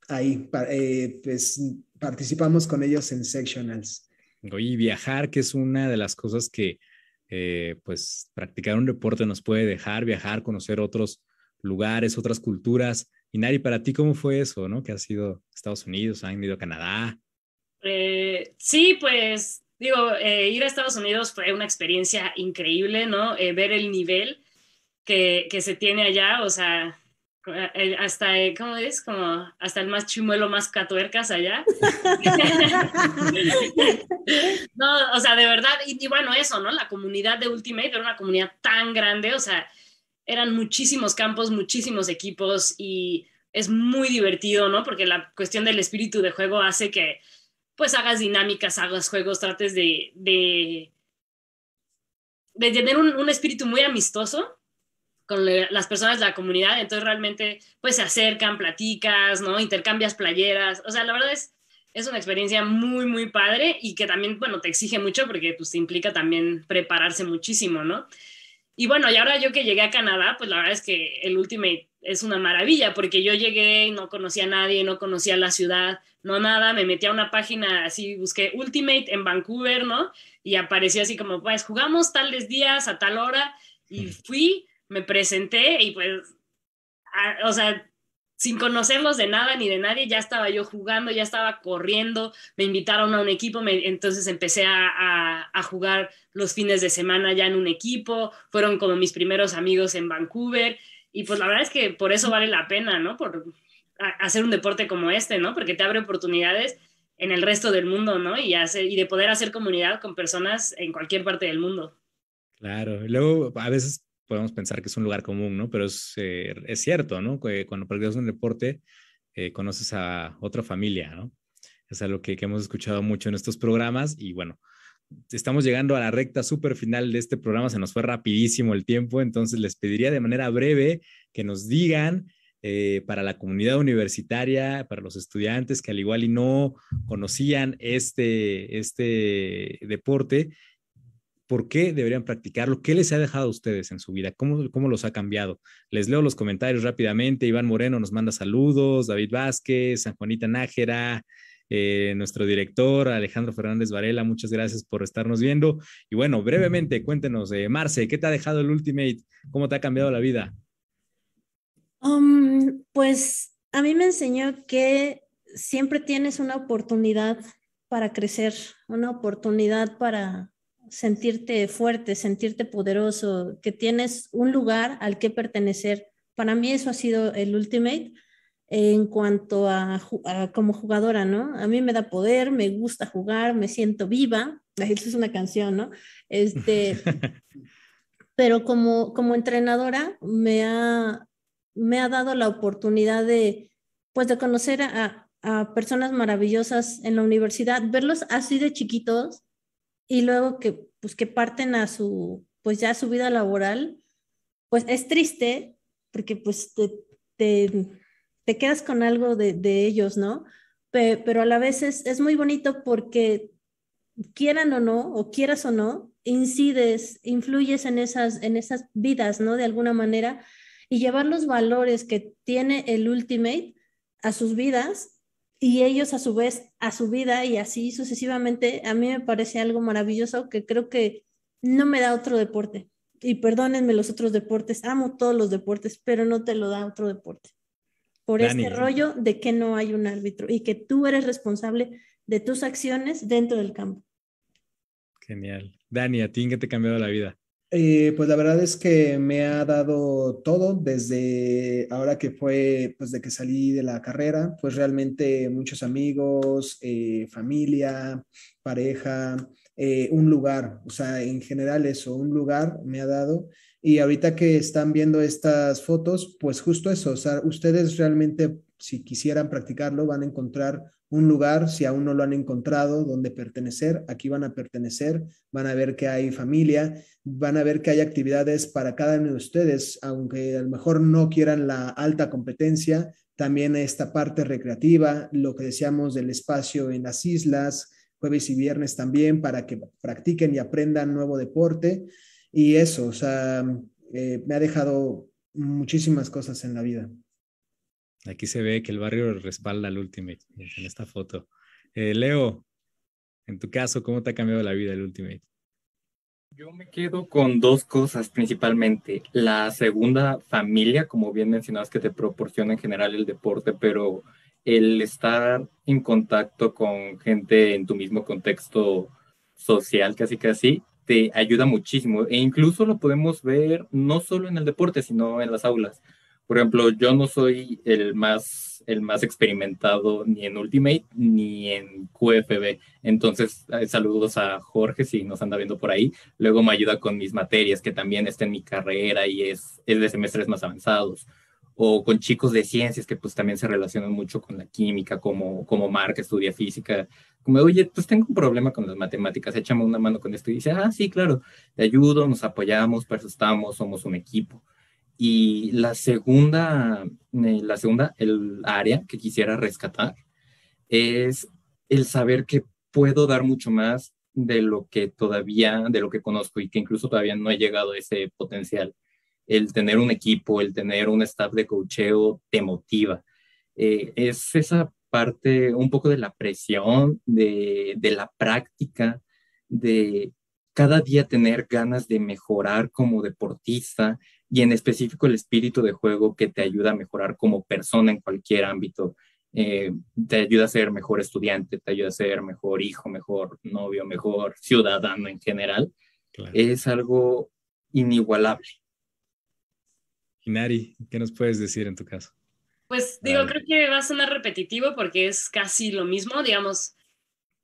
ahí eh, pues participamos con ellos en sectionals. Y viajar, que es una de las cosas que, eh, pues, practicar un deporte nos puede dejar, viajar, conocer otros lugares, otras culturas. Y Nari, para ti, ¿cómo fue eso, no? Que has ido Estados Unidos, han ido a Canadá. Eh, sí, pues, digo, eh, ir a Estados Unidos fue una experiencia increíble, ¿no? ver el nivel que, que se tiene allá, o sea, eh, hasta, eh, ¿cómo es? Como hasta el más chimuelo más catuercas allá. no, o sea, de verdad, y, bueno, eso, ¿no? La comunidad de Ultimate era una comunidad tan grande, o sea, eran muchísimos campos, muchísimos equipos y es muy divertido, ¿no? Porque la cuestión del espíritu de juego hace que pues hagas dinámicas, hagas juegos, trates de, de, de tener un, un espíritu muy amistoso con las personas de la comunidad, entonces realmente pues se acercan, platicas, ¿no? Intercambias playeras, o sea, la verdad es, es una experiencia muy, muy padre y que también, bueno, te exige mucho porque pues te implica también prepararse muchísimo, ¿no? Y bueno, y ahora yo que llegué a Canadá, pues la verdad es que el Ultimate es una maravilla porque yo llegué y no conocía a nadie, no conocía la ciudad, no nada, me metí a una página así, busqué Ultimate en Vancouver, ¿no? Y apareció así como, pues jugamos tales días a tal hora y fui me presenté y pues, o sea, sin conocerlos de nada ni de nadie, ya estaba yo jugando, ya estaba corriendo, me invitaron a un equipo, entonces empecé a, jugar los fines de semana ya en un equipo, fueron como mis primeros amigos en Vancouver y pues la verdad es que por eso vale la pena, ¿no? Por hacer un deporte como este, ¿no? Porque te abre oportunidades en el resto del mundo, ¿no? Y, y de poder hacer comunidad con personas en cualquier parte del mundo. Claro, luego a veces podemos pensar que es un lugar común, ¿no? Pero es, eh, es cierto, ¿no? Cuando practicas un deporte, eh, conoces a otra familia, ¿no? Es algo que, hemos escuchado mucho en estos programas y bueno, estamos llegando a la recta súper final de este programa, se nos fue rapidísimo el tiempo, entonces les pediría de manera breve que nos digan eh, para la comunidad universitaria, para los estudiantes que al igual y no conocían este, este deporte, por qué deberían practicarlo, qué les ha dejado a ustedes en su vida, cómo, los ha cambiado. Les leo los comentarios rápidamente. Iván Moreno nos manda saludos, David Vázquez, San Juanita Nájera, eh, nuestro director Alejandro Fernández Varela, muchas gracias por estarnos viendo. Y bueno, brevemente, cuéntenos, eh, Marce, ¿qué te ha dejado el Ultimate? ¿Cómo te ha cambiado la vida? Um, pues a mí me enseñó que siempre tienes una oportunidad para crecer, una oportunidad para sentirte fuerte, sentirte poderoso, que tienes un lugar al que pertenecer. Para mí eso ha sido el Ultimate en cuanto a, como jugadora, ¿no? A mí me da poder, me gusta jugar, me siento viva. Esa es una canción, ¿no? Este, pero como, entrenadora me ha, me ha dado la oportunidad de, pues, de conocer a, a personas maravillosas en la universidad, verlos así de chiquitos y luego que, pues, que parten a su, pues ya su vida laboral, pues es triste porque pues te, te, quedas con algo de, de ellos, ¿no? pero a la vez es, muy bonito porque quieran o no, o quieras o no, incides, influyes en esas, en esas vidas, ¿no? De alguna manera, y llevar los valores que tiene el Ultimate a sus vidas y ellos a su vez a su vida y así sucesivamente, a mí me parece algo maravilloso que creo que no me da otro deporte. Y perdónenme los otros deportes, amo todos los deportes, pero no te lo da otro deporte. Por este ¿eh? rollo de que no hay un árbitro y que tú eres responsable de tus acciones dentro del campo. Genial. Dani, a ti qué te ha cambiado la vida. Eh, pues la verdad es que me ha dado todo desde ahora que fue, pues de que salí de la carrera, pues realmente muchos amigos, eh, familia, pareja, eh, un lugar, o sea, en general eso, un lugar me ha dado. Y ahorita que están viendo estas fotos, pues justo eso, o sea, ustedes realmente si quisieran practicarlo van a encontrar un lugar, si aún no lo han encontrado, donde pertenecer. Aquí van a pertenecer, van a ver que hay familia, van a ver que hay actividades para cada uno de ustedes, aunque a lo mejor no quieran la alta competencia, también esta parte recreativa, lo que decíamos del espacio en las islas, jueves y viernes también, para que practiquen y aprendan nuevo deporte. Y eso, o sea, eh, me ha dejado muchísimas cosas en la vida. Aquí se ve que el barrio respalda al Ultimate en esta foto. Eh, Leo, en tu caso, ¿cómo te ha cambiado la vida el Ultimate? Yo me quedo con dos cosas principalmente. La segunda, familia, como bien mencionabas, que te proporciona en general el deporte, pero el estar en contacto con gente en tu mismo contexto social, casi así, te ayuda muchísimo. E incluso lo podemos ver no solo en el deporte, sino en las aulas por ejemplo, yo no soy el más, el más experimentado ni en Ultimate ni en QFB. Entonces, eh, saludos a Jorge si nos anda viendo por ahí. Luego me ayuda con mis materias, que también está en mi carrera y es, el de semestres más avanzados. O con chicos de ciencias que pues también se relacionan mucho con la química, como, como Mark estudia física. Como, oye, pues tengo un problema con las matemáticas, échame una mano con esto. Y dice, ah, sí, claro, te ayudo, nos apoyamos, estamos, somos un equipo. Y la segunda, eh, la segunda, el área que quisiera rescatar es el saber que puedo dar mucho más de lo que todavía, de lo que conozco y que incluso todavía no he llegado a ese potencial. El tener un equipo, el tener un staff de cocheo te motiva. Eh, es esa parte un poco de la presión, de, de la práctica, de cada día tener ganas de mejorar como deportista, y en específico el espíritu de juego que te ayuda a mejorar como persona en cualquier ámbito. Eh, te ayuda a ser mejor estudiante, te ayuda a ser mejor hijo, mejor novio, mejor ciudadano en general. Es algo inigualable. Inari, ¿qué nos puedes decir en tu caso? Pues digo, creo que va a sonar repetitivo porque es casi lo mismo, digamos,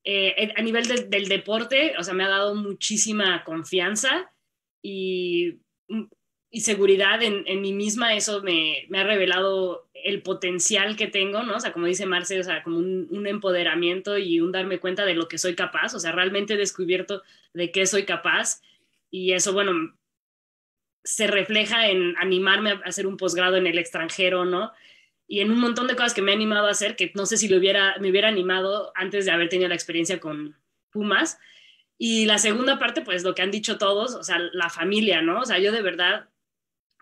eh, a nivel del deporte, o sea, me ha dado muchísima confianza y mm, y seguridad en, en mí misma, eso me, me, ha revelado el potencial que tengo, ¿no? O sea, como dice Marce, o sea, como un, un, empoderamiento y un darme cuenta de lo que soy capaz, o sea, realmente he descubierto de qué soy capaz y eso, bueno, se refleja en animarme a hacer un posgrado en el extranjero, ¿no? Y en un montón de cosas que me he animado a hacer, que no sé si lo hubiera, me hubiera animado antes de haber tenido la experiencia con Pumas. Y la segunda parte, pues lo que han dicho todos, o sea, la familia, ¿no? O sea, yo de verdad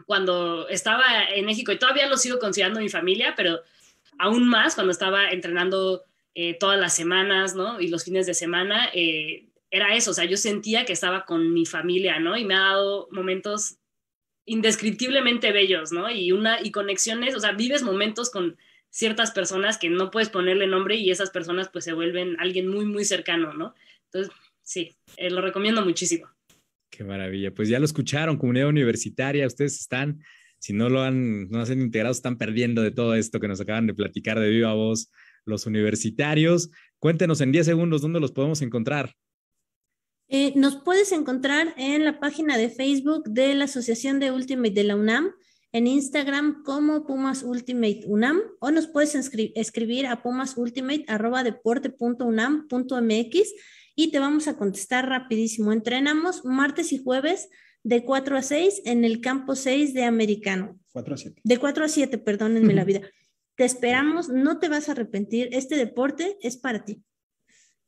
cuando estaba en México, y todavía lo sigo considerando mi familia, pero aún más cuando estaba entrenando eh, todas las semanas, ¿no? Y los fines de semana, eh, era eso, o sea, yo sentía que estaba con mi familia, ¿no? Y me ha dado momentos indescriptiblemente bellos, ¿no? Y, una, y conexiones, o sea, vives momentos con ciertas personas que no puedes ponerle nombre y esas personas pues se vuelven alguien muy, muy cercano, ¿no? Entonces, sí, eh, lo recomiendo muchísimo. Qué maravilla. Pues ya lo escucharon, comunidad universitaria, ustedes están, si no lo han, no hacen integrado, están perdiendo de todo esto que nos acaban de platicar de viva voz los universitarios. Cuéntenos en 10 segundos dónde los podemos encontrar. Eh, nos puedes encontrar en la página de Facebook de la Asociación de Ultimate de la UNAM, en Instagram como Pumas Ultimate UNAM, o nos puedes escribir a pumasultimate.deporte.unam.mx y te vamos a contestar rapidísimo. Entrenamos martes y jueves de 4 a 6 en el campo 6 de americano. 4 a 7. De 4 a 7, perdónenme la vida. Te esperamos, no te vas a arrepentir. Este deporte es para ti.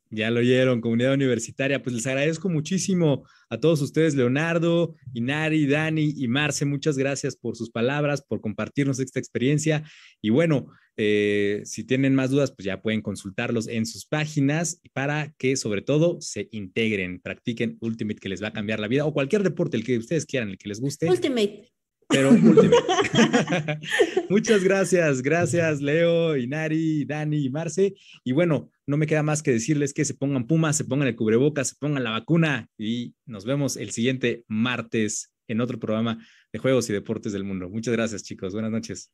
Ya lo oyeron, comunidad universitaria. Pues les agradezco muchísimo a todos ustedes, Leonardo, Inari, Dani y Marce. Muchas gracias por sus palabras, por compartirnos esta experiencia. Y bueno, eh, si tienen más dudas, pues ya pueden consultarlos en sus páginas para que sobre todo se integren, practiquen Ultimate que les va a cambiar la vida o cualquier deporte, el que ustedes quieran, el que les guste. Ultimate. Pero Ultimate. Muchas gracias, gracias Leo, Inari, Dani y Marce. Y bueno, no me queda más que decirles que se pongan pumas, se pongan el cubrebocas, se pongan la vacuna y nos vemos el siguiente martes en otro programa de Juegos y Deportes del Mundo. Muchas gracias chicos, buenas noches.